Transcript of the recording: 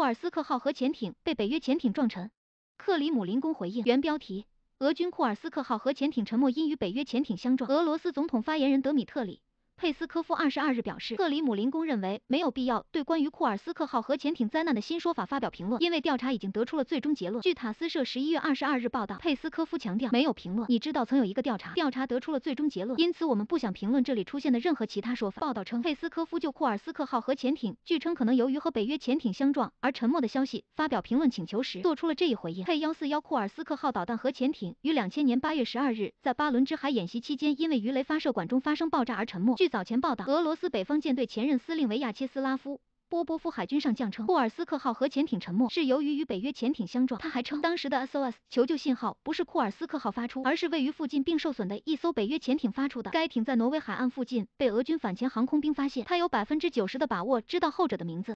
库尔斯克号核潜艇被北约潜艇撞沉，克里姆林宫回应。原标题：俄军库尔斯克号核潜艇沉没因与北约潜艇相撞。俄罗斯总统发言人德米特里。佩斯科夫二十二日表示，克里姆林宫认为没有必要对关于库尔斯克号核潜艇灾难的新说法发表评论，因为调查已经得出了最终结论。据塔斯社十一月二十二日报道，佩斯科夫强调没有评论。你知道曾有一个调查，调查得出了最终结论，因此我们不想评论这里出现的任何其他说法。报道称，佩斯科夫就库尔斯克号核潜艇据称可能由于和北约潜艇相撞而沉没的消息发表评论请求时，做出了这一回应。佩幺四幺库尔斯克号导弹核潜艇于两千年八月十二日在巴伦支海演习期间，因为鱼雷发射管中发生爆炸而沉没。据早前报道，俄罗斯北方舰队前任司令维亚切斯拉夫·波波夫海军上将称，库尔斯克号核潜艇沉没是由于与北约潜艇相撞。他还称，当时的 SOS 求救信号不是库尔斯克号发出，而是位于附近并受损的一艘北约潜艇发出的。该艇在挪威海岸附近被俄军反潜航空兵发现，他有百分之九十的把握知道后者的名字。